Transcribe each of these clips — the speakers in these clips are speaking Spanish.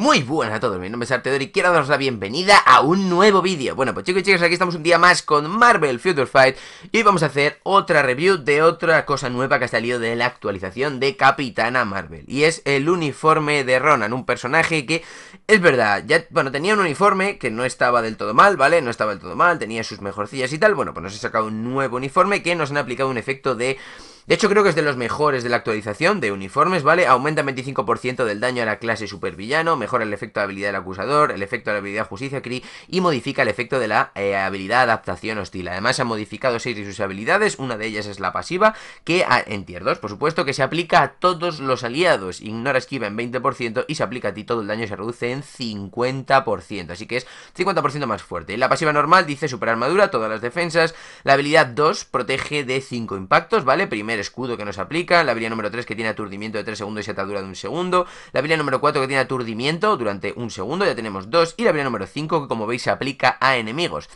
muy buenas a todos, mi nombre es Artedor y quiero daros la bienvenida a un nuevo vídeo Bueno, pues chicos y chicas, aquí estamos un día más con Marvel Future Fight Y hoy vamos a hacer otra review de otra cosa nueva que ha salido de la actualización de Capitana Marvel Y es el uniforme de Ronan, un personaje que, es verdad, ya, bueno, tenía un uniforme que no estaba del todo mal, ¿vale? No estaba del todo mal, tenía sus mejorcillas y tal Bueno, pues nos ha sacado un nuevo uniforme que nos han aplicado un efecto de de hecho, creo que es de los mejores de la actualización de uniformes, ¿vale? Aumenta 25% del daño a la clase supervillano, mejora el efecto de habilidad del acusador, el efecto de la habilidad justicia Cree y modifica el efecto de la eh, habilidad adaptación hostil. Además, ha modificado 6 de sus habilidades, una de ellas es la pasiva, que ah, en tier 2, por supuesto, que se aplica a todos los aliados, ignora esquiva en 20% y se aplica a ti todo el daño se reduce en 50%, así que es 50% más fuerte. La pasiva normal dice super armadura, todas las defensas, la habilidad 2 protege de 5 impactos, ¿vale? Primero escudo que nos aplica, la habilidad número 3 que tiene aturdimiento de 3 segundos y atadura de un segundo, la habilidad número 4 que tiene aturdimiento durante un segundo, ya tenemos 2, y la habilidad número 5 que como veis se aplica a enemigos.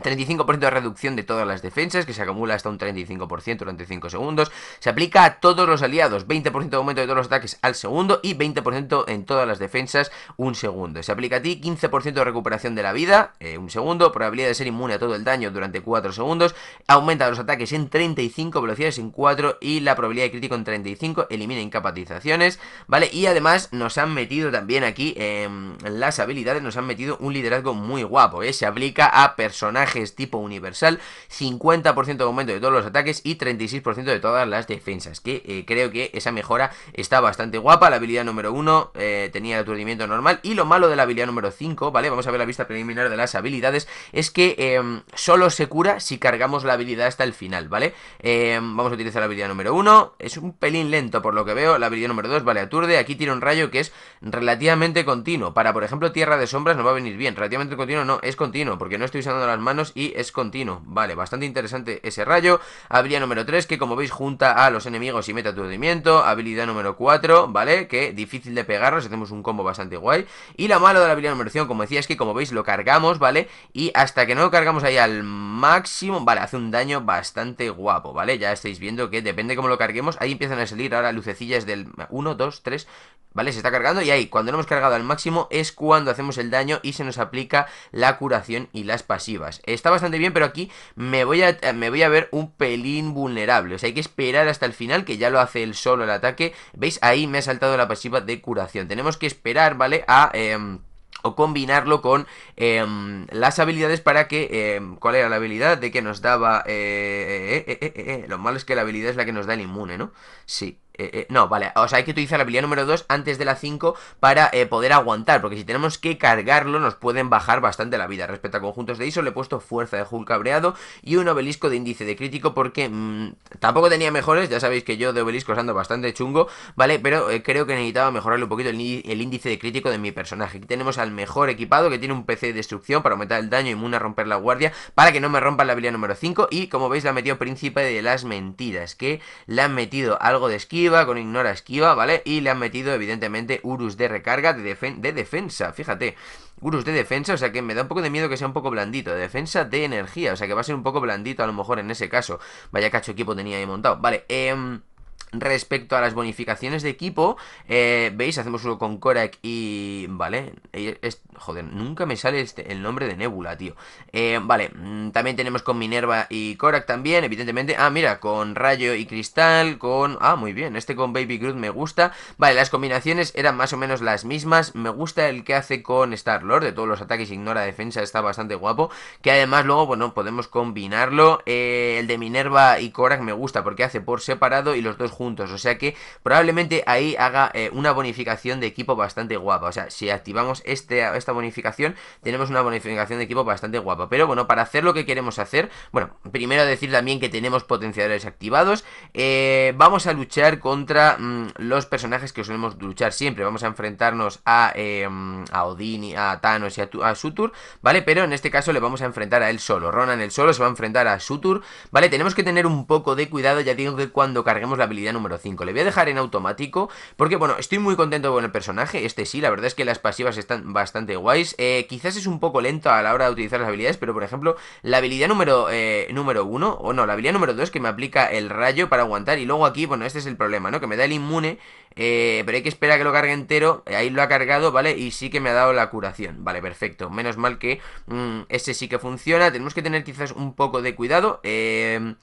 35% de reducción de todas las defensas, que se acumula hasta un 35% durante 5 segundos. Se aplica a todos los aliados, 20% de aumento de todos los ataques al segundo y 20% en todas las defensas, un segundo. Se aplica a ti 15% de recuperación de la vida, eh, un segundo. Probabilidad de ser inmune a todo el daño durante 4 segundos. Aumenta los ataques en 35, velocidades en 4 y la probabilidad de crítico en 35. Elimina incapacitaciones, ¿vale? Y además nos han metido también aquí em, las habilidades, nos han metido un liderazgo muy guapo, ¿eh? Se aplica a personajes es tipo universal, 50% de aumento de todos los ataques y 36% de todas las defensas, que eh, creo que esa mejora está bastante guapa. La habilidad número 1 eh, tenía aturdimiento normal y lo malo de la habilidad número 5, ¿vale? Vamos a ver la vista preliminar de las habilidades, es que em, solo se cura si cargamos la habilidad hasta el final, ¿vale? Em, vamos a utilizar la habilidad número 1, es un pelín lento por lo que veo, la habilidad número 2, vale, aturde, aquí tira un rayo que es relativamente continuo, para por ejemplo Tierra de Sombras no va a venir bien, relativamente continuo no, es continuo, porque no estoy usando las manos y es continuo. Vale, bastante interesante ese rayo. Habilidad número 3, que como veis junta a los enemigos y mete aturdimiento. Habilidad número 4, ¿vale? Que difícil de pegarlos, hacemos un combo bastante guay. Y la malo de la habilidad número 5, como decía, es que como veis lo cargamos, ¿vale? Y hasta que no lo cargamos ahí al máximo, vale, hace un daño bastante guapo, ¿vale? Ya estáis viendo que depende cómo lo carguemos, ahí empiezan a salir ahora lucecillas del 1, 2, 3, ¿vale? Se está cargando y ahí, cuando lo hemos cargado al máximo, es cuando hacemos el daño y se nos aplica la curación y las pasivas. Está bastante bien, pero aquí me voy, a, eh, me voy a ver un pelín vulnerable. O sea, hay que esperar hasta el final, que ya lo hace el solo el ataque. ¿Veis? Ahí me ha saltado la pasiva de curación. Tenemos que esperar, ¿vale? A... Em, o combinarlo con em, las habilidades para que... Em, ¿Cuál era la habilidad? De que nos daba... Eh, eh, lo malo es que la habilidad es la que nos da el inmune, ¿no? Sí, eh, eh, no, vale, o sea, hay que utilizar la habilidad número 2 antes de la 5 para eh, poder aguantar, porque si tenemos que cargarlo nos pueden bajar bastante la vida. Respecto a conjuntos de ISO le he puesto fuerza de Hulk cabreado y un obelisco de índice de crítico porque mm, tampoco tenía mejores, ya sabéis que yo de obeliscos ando bastante chungo, ¿vale? Pero creo que necesitaba mejorarle un poquito el, índice de crítico de mi personaje. Aquí tenemos al mejor equipado que tiene un PC de destrucción para aumentar el daño y inmune a romper la guardia para que no me rompa la habilidad número 5 y como veis la ha metido príncipe de las mentiras, que le han metido algo de esquí con ignora esquiva, ¿vale? Y le han metido, evidentemente, Urus de recarga de, defen de defensa, fíjate. Urus de defensa, o sea que me da un poco de miedo que sea un poco blandito. De defensa de energía, o sea que va a ser un poco blandito a lo mejor en ese caso. Vaya cacho equipo tenía ahí montado. Vale, eh... Respecto a las bonificaciones de equipo, eh, veis, hacemos uno con Korak y... Vale, joder, nunca me sale este, el nombre de Nebula, tío. Eh, vale, mm, también tenemos con Minerva y Korak también, evidentemente. Ah, mira, con Rayo y Cristal, con... Ah, muy bien, este con Baby Groot me gusta. Vale, las combinaciones eran más o menos las mismas. Me gusta el que hace con Star-Lord, de todos los ataques ignora defensa, está bastante guapo. Que además luego, bueno, podemos combinarlo. Eh, el de Minerva y Korak me gusta porque hace por separado y los dos juntos o sea que probablemente ahí haga eh, una bonificación de equipo bastante guapa. O sea, si activamos este, esta bonificación, tenemos una bonificación de equipo bastante guapa. Pero bueno, para hacer lo que queremos hacer, bueno, primero decir también que tenemos potenciadores activados. Eh, vamos a luchar contra mm, los personajes que solemos luchar siempre. Vamos a enfrentarnos a, em, a Odin, a Thanos y a, a, Sutur, ¿vale? Pero en este caso le vamos a enfrentar a él solo. Ronan el solo se va a enfrentar a Sutur, ¿vale? Tenemos que tener un poco de cuidado, ya digo que cuando carguemos la habilidad número 5. Le voy a dejar en automático porque, bueno, estoy muy contento con el personaje. Este sí, la verdad es que las pasivas están bastante guays. Eh, quizás es un poco lento a la hora de utilizar las habilidades, pero, por ejemplo, la habilidad número 1, eh, o no, la habilidad número 2 que me aplica el rayo para aguantar. Y luego aquí, bueno, este es el problema, ¿no? Que me da el inmune, eh, pero hay que esperar a que lo cargue entero. Ahí lo ha cargado, ¿vale? Y sí que me ha dado la curación. Vale, perfecto. Menos mal que este ese sí que funciona. Tenemos que tener quizás un poco de cuidado. Eh...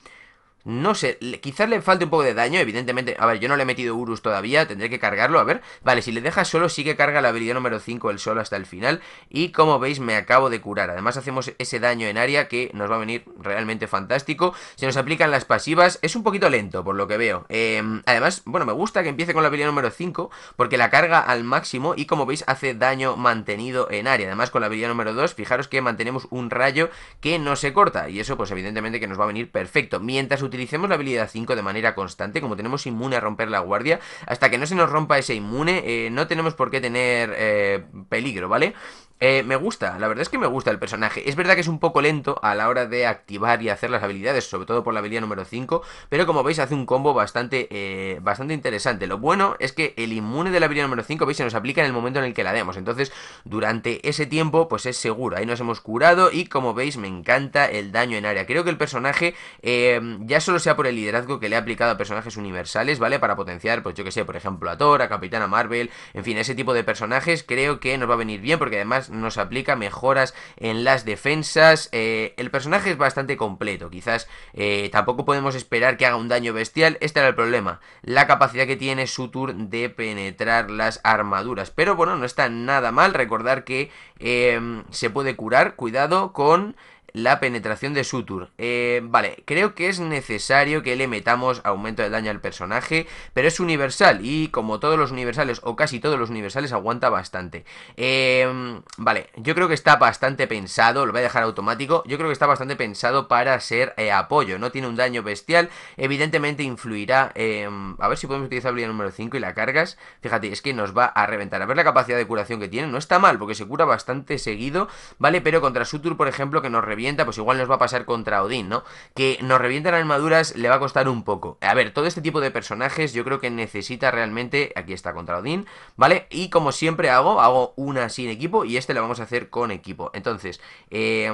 No sé, quizás le falte un poco de daño, evidentemente. A ver, yo no le he metido Urus todavía, tendré que cargarlo, a ver. Vale, si le deja solo, sí que carga la habilidad número 5 el solo hasta el final. Y como veis, me acabo de curar. Además, hacemos ese daño en área que nos va a venir realmente fantástico. Se nos aplican las pasivas. Es un poquito lento, por lo que veo. Em, además, bueno, me gusta que empiece con la habilidad número 5, porque la carga al máximo y como veis, hace daño mantenido en área. Además, con la habilidad número 2, fijaros que mantenemos un rayo que no se corta. Y eso, pues evidentemente que nos va a venir perfecto. Mientras utilicemos la habilidad 5 de manera constante, como tenemos inmune a romper la guardia, hasta que no se nos rompa ese inmune, eh, no tenemos por qué tener eh, peligro, ¿vale? Eh, me gusta, la verdad es que me gusta el personaje. Es verdad que es un poco lento a la hora de activar y hacer las habilidades, sobre todo por la habilidad número 5, pero como veis hace un combo bastante, eh, bastante interesante. Lo bueno es que el inmune de la habilidad número 5, veis, se nos aplica en el momento en el que la demos. Entonces, durante ese tiempo, pues es seguro. Ahí nos hemos curado y como veis me encanta el daño en área. Creo que el personaje, eh, ya solo sea por el liderazgo que le ha aplicado a personajes universales, ¿vale? Para potenciar, pues yo que sé, por ejemplo a Thor, a Capitana Marvel, en fin, ese tipo de personajes creo que nos va a venir bien porque además nos aplica mejoras en las defensas. Eh, el personaje es bastante completo, quizás eh, tampoco podemos esperar que haga un daño bestial. Este era el problema, la capacidad que tiene Sutur de penetrar las armaduras. Pero bueno, no está nada mal recordar que eh, se puede curar, cuidado, con la penetración de Sutur. Eh, vale, creo que es necesario que le metamos aumento de daño al personaje, pero es universal y como todos los universales o casi todos los universales aguanta bastante. Em, vale, yo creo que está bastante pensado, lo voy a dejar automático, yo creo que está bastante pensado para ser eh, apoyo, no tiene un daño bestial, evidentemente influirá, em, a ver si podemos utilizar habilidad número 5 y la cargas, fíjate, es que nos va a reventar, a ver la capacidad de curación que tiene, no está mal porque se cura bastante seguido, vale, pero contra Sutur por ejemplo que nos reventa pues igual nos va a pasar contra Odín, ¿no? Que nos revientan armaduras le va a costar un poco. A ver, todo este tipo de personajes yo creo que necesita realmente, aquí está contra Odín, ¿vale? Y como siempre hago, hago una sin equipo y este la vamos a hacer con equipo. Entonces, eh...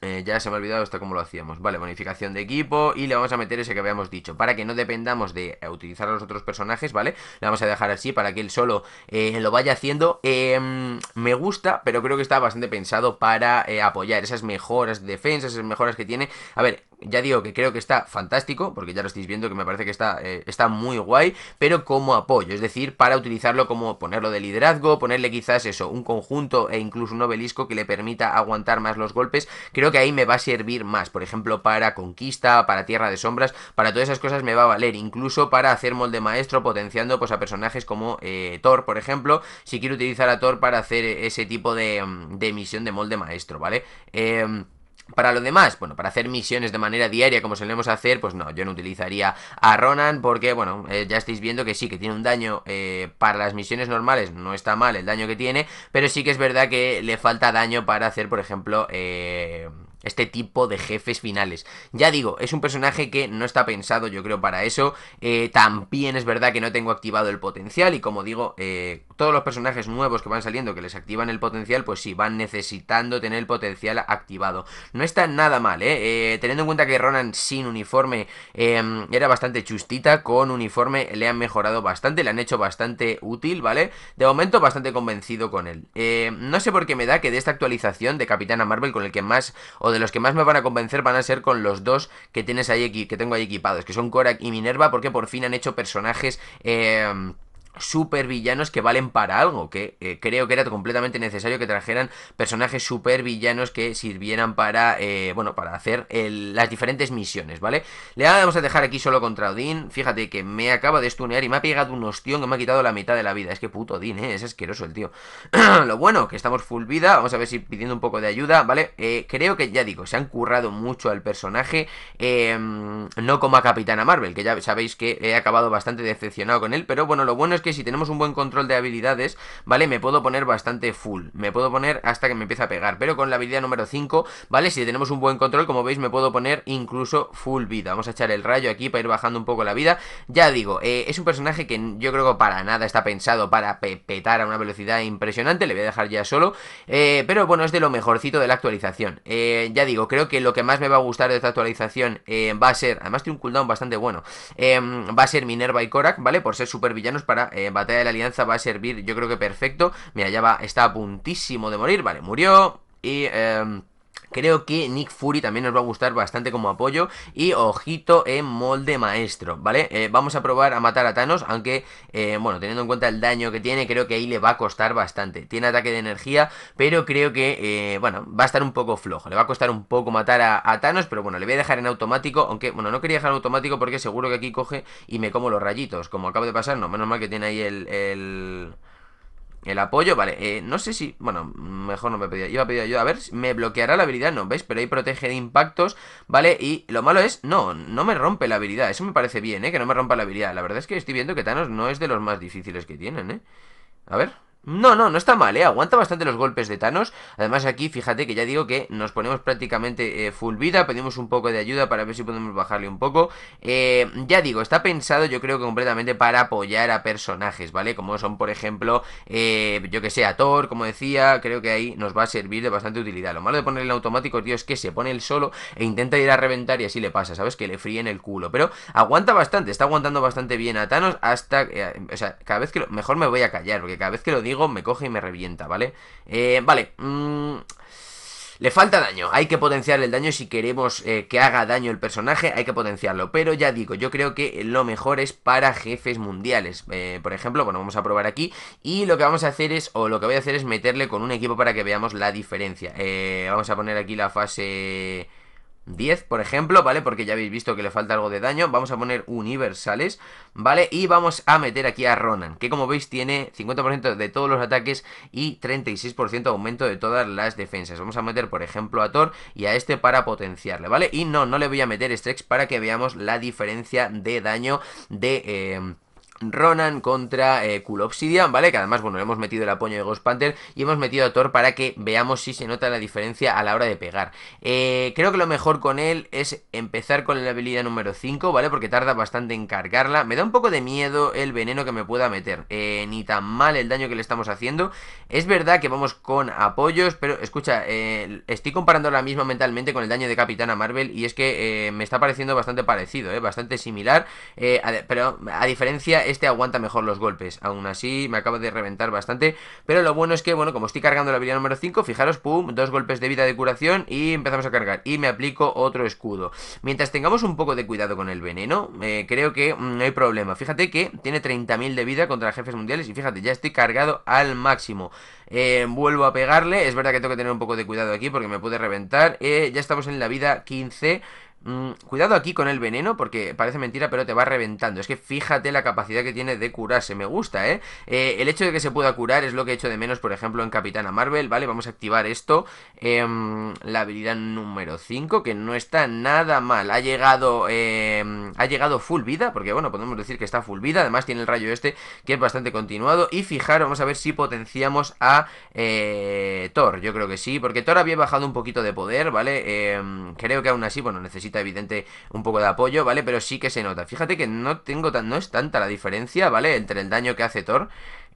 Eh, ya se me ha olvidado hasta cómo lo hacíamos. Vale, bonificación de equipo y le vamos a meter ese que habíamos dicho. Para que no dependamos de eh, utilizar a los otros personajes, ¿vale? Le vamos a dejar así para que él solo eh, lo vaya haciendo. Em, me gusta, pero creo que está bastante pensado para apoyar esas mejoras de defensa, esas mejoras que tiene. A ver, ya digo que creo que está fantástico, porque ya lo estáis viendo, que me parece que está, eh, está muy guay, pero como apoyo, es decir, para utilizarlo como ponerlo de liderazgo, ponerle quizás eso, un conjunto e incluso un obelisco que le permita aguantar más los golpes, creo que ahí me va a servir más, por ejemplo, para conquista, para tierra de sombras, para todas esas cosas me va a valer, incluso para hacer molde maestro, potenciando pues a personajes como eh, Thor, por ejemplo, si quiero utilizar a Thor para hacer ese tipo de, de misión de molde maestro, ¿vale? Eh, para lo demás, bueno, para hacer misiones de manera diaria como solemos hacer, pues no, yo no utilizaría a Ronan porque, bueno, eh, ya estáis viendo que sí, que tiene un daño eh, para las misiones normales, no está mal el daño que tiene, pero sí que es verdad que le falta daño para hacer, por ejemplo, eh este tipo de jefes finales. Ya digo, es un personaje que no está pensado yo creo para eso. Eh, también es verdad que no tengo activado el potencial y como digo, eh, todos los personajes nuevos que van saliendo que les activan el potencial, pues sí, van necesitando tener el potencial activado. No está nada mal, ¿eh? eh teniendo en cuenta que Ronan sin uniforme em, era bastante chustita, con uniforme le han mejorado bastante, le han hecho bastante útil, ¿vale? De momento bastante convencido con él. no sé por qué me da que de esta actualización de Capitana Marvel con el que más o los que más me van a convencer van a ser con los dos que tienes ahí que tengo ahí equipados, que son Korak y Minerva, porque por fin han hecho personajes. Eh, super villanos que valen para algo, que eh, creo que era completamente necesario que trajeran personajes villanos que sirvieran para, eh, bueno, para hacer las diferentes misiones, ¿vale? Le vamos a dejar aquí solo contra Odin fíjate que me acaba de estunear y me ha pegado un ostión que me ha quitado la mitad de la vida, es que puto Odin ¿eh? es asqueroso el tío. Lo bueno, que estamos full vida, vamos a ver si pidiendo un poco de ayuda, ¿vale? Eh, creo que, ya digo, se han currado mucho al personaje, em, no como a Capitana Marvel, que ya sabéis que he acabado bastante decepcionado con él, pero bueno, lo bueno es que si tenemos un buen control de habilidades, ¿vale? Me puedo poner bastante full, me puedo poner hasta que me empiece a pegar, pero con la habilidad número 5, ¿vale? Si tenemos un buen control, como veis, me puedo poner incluso full vida. Vamos a echar el rayo aquí para ir bajando un poco la vida. Ya digo, eh, es un personaje que yo creo que para nada está pensado para petar a una velocidad impresionante, le voy a dejar ya solo, eh, pero bueno, es de lo mejorcito de la actualización. Eh, ya digo, creo que lo que más me va a gustar de esta actualización va a ser, además tiene un cooldown bastante bueno, va a ser Minerva y Korak, ¿vale? Por ser super villanos para eh, batalla de la alianza va a servir, yo creo que perfecto. Mira, ya va, está a puntísimo de morir. Vale, murió. Y... Em, Creo que Nick Fury también nos va a gustar bastante como apoyo y ojito en eh, molde maestro, ¿vale? Eh, vamos a probar a matar a Thanos, aunque, eh, bueno, teniendo en cuenta el daño que tiene, creo que ahí le va a costar bastante. Tiene ataque de energía, pero creo que, bueno, va a estar un poco flojo. Le va a costar un poco matar a, Thanos, pero bueno, le voy a dejar en automático, aunque, bueno, no quería dejar en automático porque seguro que aquí coge y me como los rayitos, como acabo de pasar, no, menos mal que tiene ahí el el apoyo, vale. Eh, no sé si. Bueno, mejor no me pedía. Iba a pedir ayuda. A ver, me bloqueará la habilidad, no, ¿veis? Pero ahí protege de impactos, ¿vale? Y lo malo es. No, no me rompe la habilidad. Eso me parece bien, ¿eh? Que no me rompa la habilidad. La verdad es que estoy viendo que Thanos no es de los más difíciles que tienen, ¿eh? A ver. No, no, no está mal, ¿eh? Aguanta bastante los golpes de Thanos. Además aquí, fíjate que ya digo que nos ponemos prácticamente eh, full vida. Pedimos un poco de ayuda para ver si podemos bajarle un poco. Eh, ya digo, está pensado yo creo que completamente para apoyar a personajes, ¿vale? Como son, por ejemplo, eh, yo que sé, a Thor, como decía. Creo que ahí nos va a servir de bastante utilidad. Lo malo de ponerle en automático, tío, es que se pone el solo e intenta ir a reventar y así le pasa, ¿sabes? Que le fríen el culo. Pero aguanta bastante, está aguantando bastante bien a Thanos hasta... o sea, cada vez que Mejor me voy a callar, porque cada vez que lo digo me coge y me revienta, ¿vale? Eh, vale, mm, Le falta daño, hay que potenciar el daño si queremos eh, que haga daño el personaje, hay que potenciarlo. Pero ya digo, yo creo que lo mejor es para jefes mundiales. Eh, por ejemplo, bueno, vamos a probar aquí y lo que vamos a hacer es, o lo que voy a hacer es meterle con un equipo para que veamos la diferencia. vamos a poner aquí la fase 10, por ejemplo, ¿vale? Porque ya habéis visto que le falta algo de daño. Vamos a poner universales, ¿vale? Y vamos a meter aquí a Ronan, que como veis tiene 50% de todos los ataques y 36% aumento de todas las defensas. Vamos a meter, por ejemplo, a Thor y a este para potenciarle, ¿vale? Y no, no le voy a meter Strex para que veamos la diferencia de daño de... Eh, Ronan contra Cool eh, Obsidian, ¿vale? Que además, bueno, le hemos metido el apoyo de Ghost Panther y hemos metido a Thor para que veamos si se nota la diferencia a la hora de pegar. Eh, creo que lo mejor con él es empezar con la habilidad número 5, ¿vale? Porque tarda bastante en cargarla. Me da un poco de miedo el veneno que me pueda meter. Eh, ni tan mal el daño que le estamos haciendo. Es verdad que vamos con apoyos, pero escucha, estoy comparando ahora mismo mentalmente con el daño de Capitana Marvel y es que me está pareciendo bastante parecido, ¿eh? Bastante similar, pero a diferencia este aguanta mejor los golpes. Aún así, me acaba de reventar bastante. Pero lo bueno es que, bueno, como estoy cargando la habilidad número 5, fijaros, pum, dos golpes de vida de curación y empezamos a cargar. Y me aplico otro escudo. Mientras tengamos un poco de cuidado con el veneno, eh, creo que mm, no hay problema. Fíjate que tiene 30.000 de vida contra jefes mundiales y fíjate, ya estoy cargado al máximo. Eh, vuelvo a pegarle, es verdad que tengo que tener un poco de cuidado aquí porque me puede reventar. Eh, ya estamos en la vida 15. Mm, cuidado aquí con el veneno, porque parece mentira, pero te va reventando. Es que fíjate la capacidad que tiene de curarse. Me gusta, ¿eh? ¿eh? el hecho de que se pueda curar es lo que he hecho de menos, por ejemplo, en Capitana Marvel, ¿vale? Vamos a activar esto. Em, la habilidad número 5, que no está nada mal. Ha llegado, em, ha llegado full vida, porque bueno, podemos decir que está full vida. Además tiene el rayo este, que es bastante continuado. Y fijaros, vamos a ver si potenciamos a eh, Thor. Yo creo que sí, porque Thor había bajado un poquito de poder, ¿vale? Em, creo que aún así, bueno, necesita evidente un poco de apoyo, ¿vale? Pero sí que se nota. Fíjate que no tengo tan, no es tanta la diferencia, ¿vale? Entre el daño que hace Thor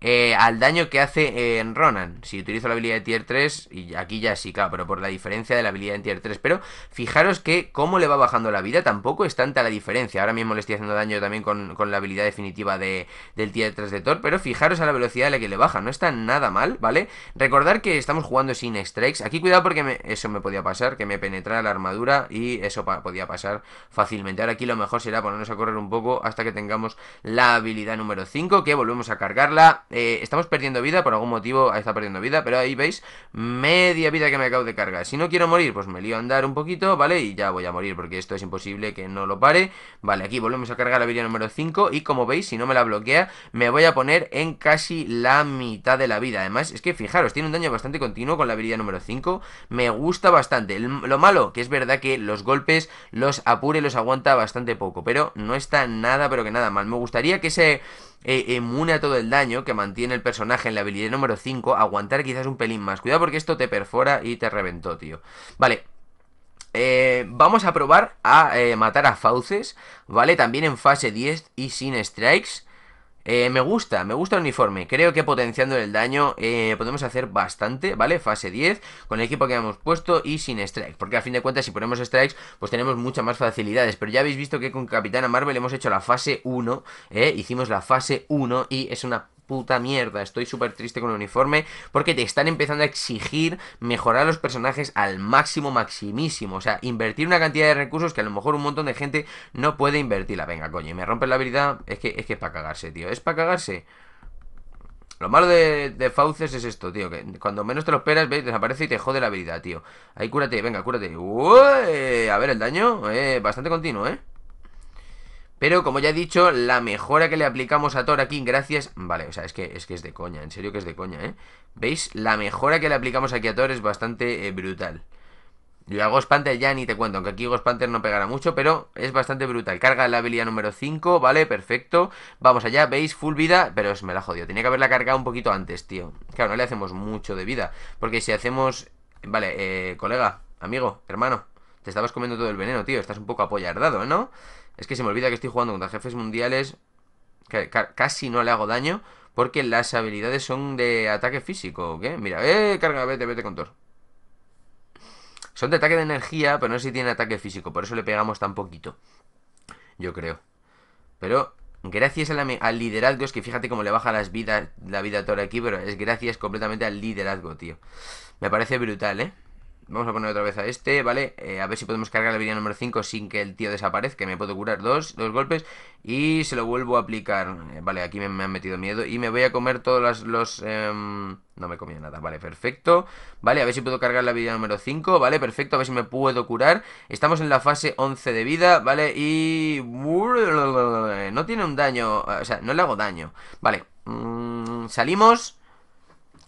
eh, al daño que hace en Ronan. Si utilizo la habilidad de tier 3, y aquí ya sí, claro, pero por la diferencia de la habilidad en tier 3. Pero fijaros que cómo le va bajando la vida, tampoco es tanta la diferencia. Ahora mismo le estoy haciendo daño también con, la habilidad definitiva de, del tier 3 de Thor, pero fijaros a la velocidad a la que le baja, no está nada mal, ¿vale? Recordar que estamos jugando sin strikes. Aquí cuidado porque eso me podía pasar, que me penetrara la armadura y eso podía pasar fácilmente. Ahora aquí lo mejor será ponernos a correr un poco hasta que tengamos la habilidad número 5, que volvemos a cargarla eh, estamos perdiendo vida, por algún motivo ah, está perdiendo vida, pero ahí veis, media vida que me acabo de cargar. Si no quiero morir, pues me lío a andar un poquito, ¿vale? Y ya voy a morir, porque esto es imposible que no lo pare. Vale, aquí volvemos a cargar la vida número 5 y como veis, si no me la bloquea, me voy a poner en casi la mitad de la vida. Además, es que fijaros, tiene un daño bastante continuo con la habilidad número 5. Me gusta bastante. Lo malo, que es verdad que los golpes los apure, los aguanta bastante poco. Pero no está nada, pero que nada mal. Me gustaría que se Emune inmune a todo el daño que mantiene el personaje en la habilidad número 5, aguantar quizás un pelín más. Cuidado porque esto te perfora y te reventó, tío. Vale, eh, vamos a probar a eh, matar a fauces, ¿vale? También en fase 10 y sin strikes. Eh, me gusta, me gusta el uniforme. Creo que potenciando el daño eh, podemos hacer bastante, ¿vale? Fase 10, con el equipo que hemos puesto y sin strikes. Porque a fin de cuentas, si ponemos strikes, pues tenemos muchas más facilidades. Pero ya habéis visto que con Capitana Marvel hemos hecho la fase 1, eh, hicimos la fase 1 y es una puta mierda. Estoy súper triste con el uniforme porque te están empezando a exigir mejorar a los personajes al máximo, maximísimo. O sea, invertir una cantidad de recursos que a lo mejor un montón de gente no puede invertirla. Venga, coño, y me rompen la habilidad. Es que es que para cagarse, tío. Es para cagarse. Lo malo de, Fauces es esto, tío. Que cuando menos te lo esperas, ¿ves? desaparece y te jode la habilidad, tío. Ahí cúrate, venga, cúrate. a ver el daño. Eh, bastante continuo, ¿eh? Pero como ya he dicho, la mejora que le aplicamos a Thor aquí, gracias... Vale, o sea, es que, es que es de coña, en serio que es de coña, ¿eh? ¿Veis? La mejora que le aplicamos aquí a Thor es bastante eh, brutal. Yo a Ghost Panther ya ni te cuento, aunque aquí Ghost Panther no pegará mucho, pero es bastante brutal. Carga la habilidad número 5, vale, perfecto. Vamos allá, veis, full vida, pero me la jodió. Tenía que haberla cargado un poquito antes, tío. Claro, no le hacemos mucho de vida, porque si hacemos... Vale, eh, colega, amigo, hermano, te estabas comiendo todo el veneno, tío. Estás un poco apoyardado, ¿no? Es que se me olvida que estoy jugando contra jefes mundiales. casi no le hago daño. Porque las habilidades son de ataque físico. ¿Qué? Mira, eh, carga, vete, vete con Thor. Son de ataque de energía, pero no sé si tiene ataque físico. Por eso le pegamos tan poquito. Yo creo. Pero gracias al liderazgo, es que fíjate cómo le baja la vida a Thor aquí, pero es gracias completamente al liderazgo, tío. Me parece brutal, ¿eh? Vamos a poner otra vez a este, ¿vale? Eh, a ver si podemos cargar la habilidad número 5 sin que el tío desaparezca, que me puedo curar dos, golpes. Y se lo vuelvo a aplicar. Eh, vale, aquí me, han metido miedo. Y me voy a comer todos los... Em, no me he comido nada, vale, perfecto. Vale, a ver si puedo cargar la habilidad número 5, ¿vale? Perfecto, a ver si me puedo curar. Estamos en la fase 11 de vida, ¿vale? Y... Eh, no tiene un daño, o sea, no le hago daño. Vale, mm, salimos...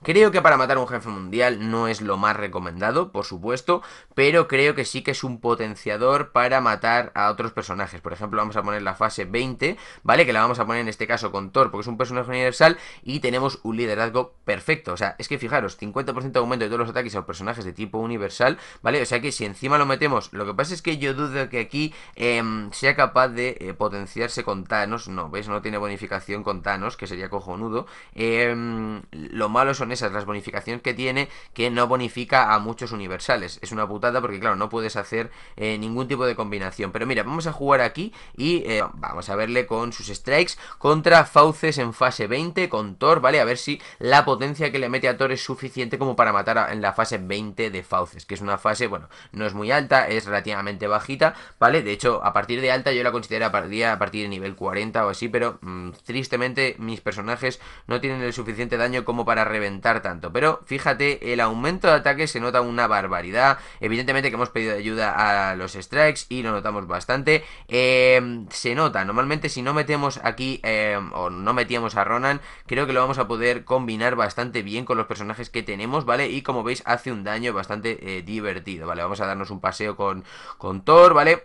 Creo que para matar un jefe mundial no es lo más recomendado, por supuesto, pero creo que sí que es un potenciador para matar a otros personajes. Por ejemplo, vamos a poner la fase 20, ¿vale? Que la vamos a poner en este caso con Thor, porque es un personaje universal y tenemos un liderazgo perfecto. O sea, es que fijaros, 50% de aumento de todos los ataques a los personajes de tipo universal, ¿vale? O sea que si encima lo metemos, lo que pasa es que yo dudo que aquí em, sea capaz de eh, potenciarse con Thanos, no, ¿veis? No tiene bonificación con Thanos, que sería cojonudo. Em, lo malo son esas las bonificaciones que tiene, que no bonifica a muchos universales. Es una putada porque, claro, no puedes hacer eh, ningún tipo de combinación. Pero mira, vamos a jugar aquí y eh, vamos a verle con sus strikes contra Fauces en fase 20, con Thor, ¿vale? A ver si la potencia que le mete a Thor es suficiente como para matar en la fase 20 de Fauces, que es una fase, bueno, no es muy alta, es relativamente bajita, ¿vale? De hecho, a partir de alta yo la considero a partir, a partir de nivel 40 o así, pero mm, tristemente mis personajes no tienen el suficiente daño como para reventar tanto. Pero fíjate, el aumento de ataque se nota una barbaridad. Evidentemente que hemos pedido ayuda a los strikes y lo notamos bastante. Em, se nota, normalmente si no metemos aquí em, o no metíamos a Ronan, creo que lo vamos a poder combinar bastante bien con los personajes que tenemos, ¿vale? Y como veis hace un daño bastante eh, divertido, ¿vale? Vamos a darnos un paseo con, con Thor, ¿vale?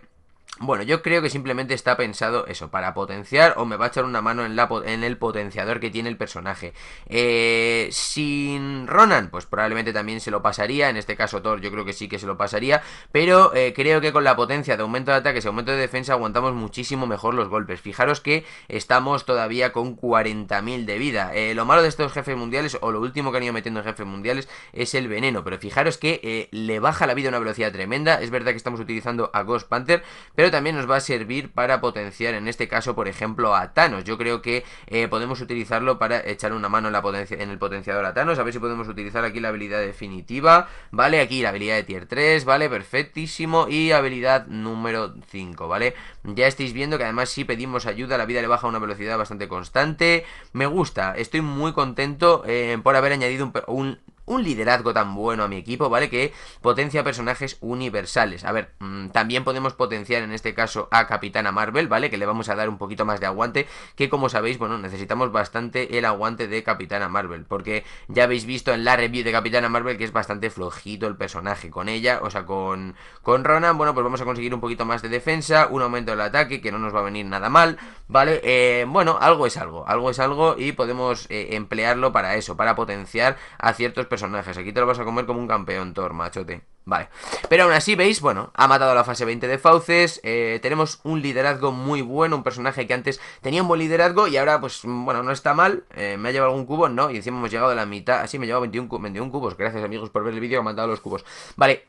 Bueno, yo creo que simplemente está pensado eso, para potenciar o me va a echar una mano en, el potenciador que tiene el personaje. Eh, sin Ronan, pues probablemente también se lo pasaría, en este caso Thor yo creo que sí que se lo pasaría, pero eh, creo que con la potencia de aumento de ataques y aumento de defensa aguantamos muchísimo mejor los golpes. Fijaros que estamos todavía con 40.000 de vida. Eh, lo malo de estos jefes mundiales, o lo último que han ido metiendo en jefes mundiales, es el veneno, pero fijaros que eh, le baja la vida a una velocidad tremenda, es verdad que estamos utilizando a Ghost Panther, pero también nos va a servir para potenciar, en este caso, por ejemplo, a Thanos. Yo creo que eh, podemos utilizarlo para echar una mano en, el potenciador a Thanos, a ver si podemos utilizar aquí la habilidad definitiva, ¿vale? Aquí la habilidad de tier 3, ¿vale? Perfectísimo, y habilidad número 5, ¿vale? Ya estáis viendo que además si pedimos ayuda, la vida le baja a una velocidad bastante constante, me gusta, estoy muy contento eh, por haber añadido un un liderazgo tan bueno a mi equipo, ¿vale? Que potencia personajes universales. A ver, mm, también podemos potenciar en este caso a Capitana Marvel, ¿vale? Que le vamos a dar un poquito más de aguante, que como sabéis, bueno, necesitamos bastante el aguante de Capitana Marvel, porque ya habéis visto en la review de Capitana Marvel que es bastante flojito el personaje con ella, o sea, con, con Ronan, bueno, pues vamos a conseguir un poquito más de defensa, un aumento del ataque que no nos va a venir nada mal, ¿vale? Eh, bueno, algo es algo, algo es algo y podemos eh, emplearlo para eso, para potenciar a ciertos personajes personajes. Aquí te lo vas a comer como un campeón, Thor, machote. Vale. Pero aún así, veis, bueno, ha matado la fase 20 de Fauces. Eh, tenemos un liderazgo muy bueno. Un personaje que antes tenía un buen liderazgo y ahora, pues, bueno, no está mal. Eh, me ha llevado algún cubo, no. Y encima hemos llegado a la mitad. Así ah, me he llevado 21, cubos. Gracias, amigos, por ver el vídeo ha matado los cubos. Vale,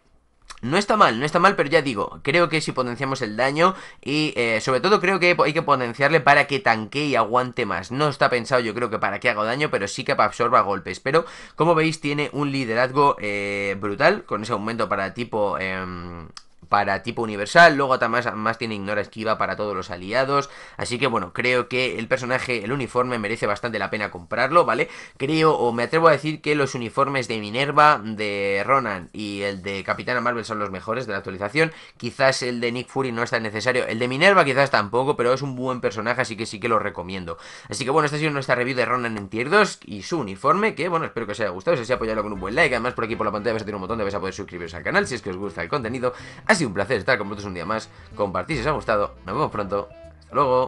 no está mal, no está mal, pero ya digo, creo que si potenciamos el daño y eh, sobre todo creo que hay que potenciarle para que tanque y aguante más. No está pensado yo creo que para que haga daño, pero sí que absorba golpes. Pero como veis tiene un liderazgo eh, brutal con ese aumento para tipo... Em, para tipo universal, luego además, más tiene ignora esquiva para todos los aliados, así que bueno, creo que el personaje, el uniforme merece bastante la pena comprarlo, ¿vale? Creo, o me atrevo a decir que los uniformes de Minerva, de Ronan y el de Capitana Marvel son los mejores de la actualización, quizás el de Nick Fury no es tan necesario, el de Minerva quizás tampoco, pero es un buen personaje, así que sí que lo recomiendo. Así que bueno, esta ha sido nuestra review de Ronan en Tier 2 y su uniforme, que bueno, espero que os haya gustado, si os ha apoyado con un buen like, además por aquí por la pantalla vais a tener un montón de vais a poder suscribiros al canal si es que os gusta el contenido, así un placer estar con vosotros un día más. Compartid si os ha gustado. Nos vemos pronto. Hasta luego.